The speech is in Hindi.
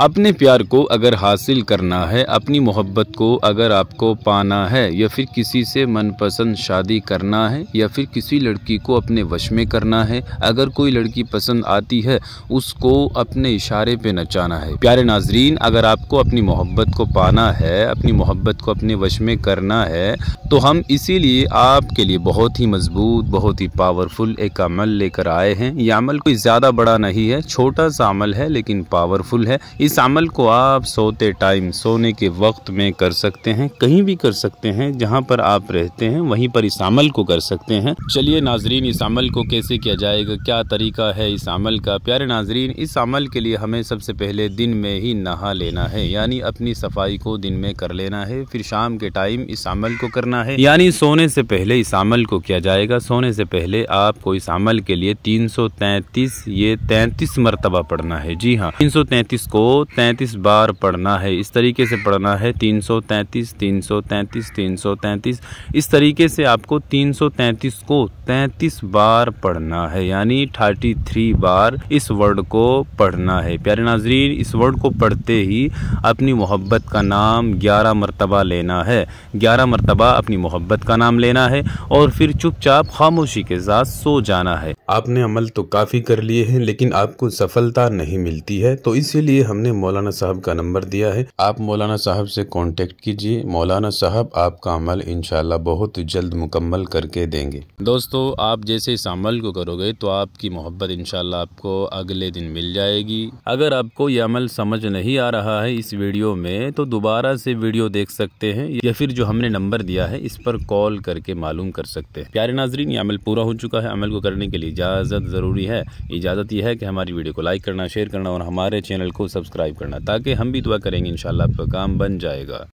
अपने प्यार को अगर हासिल करना है अपनी मोहब्बत को अगर आपको पाना है या फिर किसी से मनपसंद शादी करना है या फिर किसी लड़की को अपने वश में करना है अगर कोई लड़की पसंद आती है उसको अपने इशारे पे नचाना है प्यारे नाजरीन अगर आपको अपनी मोहब्बत को पाना है अपनी मोहब्बत को अपने वश में करना है तो हम इसीलिए आपके लिए बहुत ही मजबूत बहुत ही पावरफुल एक अमल लेकर आए हैं ये अमल कोई ज़्यादा बड़ा नहीं है छोटा सा अमल है लेकिन पावरफुल है इस अमल को आप सोते टाइम सोने के वक्त में कर सकते हैं कहीं भी कर सकते हैं जहाँ पर आप रहते हैं वहीं पर इस अमल को कर सकते हैं चलिए नाजरीन इस अमल को कैसे किया जाएगा क्या तरीका है इस अमल का प्यारे नाजरीन इस अमल के लिए हमें सबसे पहले दिन में ही नहा लेना है यानी अपनी सफाई को दिन में कर लेना है फिर शाम के टाइम इस अमल को करना है यानी सोने से पहले इस अमल को किया जाएगा सोने से पहले आपको इस अमल के लिए तीन ये तैतीस मरतबा पढ़ना है जी हाँ तीन को 333 बार पढ़ना है इस तरीके से पढ़ना है 333 333 333 इस तरीके से आपको 333 को 33 बार पढ़ना है यानी 33 बार इस वर्ड को पढ़ना है प्यारे नाजरीन इस वर्ड को पढ़ते ही अपनी मोहब्बत का नाम 11 मरतबा लेना है 11 मरतबा अपनी मोहब्बत का नाम लेना है और फिर चुपचाप खामोशी के साथ सो जाना है आपने अमल तो काफ़ी कर लिए हैं लेकिन आपको सफलता नहीं मिलती है तो इसीलिए हम सामने मौलाना साहब का नंबर दिया है आप मौलाना साहब से कांटेक्ट कीजिए मौलाना साहब आपका अमल इनशाला बहुत जल्द मुकम्मल करके देंगे दोस्तों आप जैसे इस अमल को करोगे तो आपकी मोहब्बत इनशाला आपको अगले दिन मिल जाएगी अगर आपको ये अमल समझ नहीं आ रहा है इस वीडियो में तो दोबारा से वीडियो देख सकते हैं या फिर जो हमने नंबर दिया है इस पर कॉल करके मालूम कर सकते हैं प्यारे नाजरीन ये अमल पूरा हो चुका है अमल को करने के लिए इजाज़त ज़रूरी है इजाज़त यह है कि हमारी वीडियो को लाइक करना शेयर करना और हमारे चैनल को सब्सक्राइब सब्सक्राइब करना ताकि हम भी दुआ करेंगे इन आपका काम बन जाएगा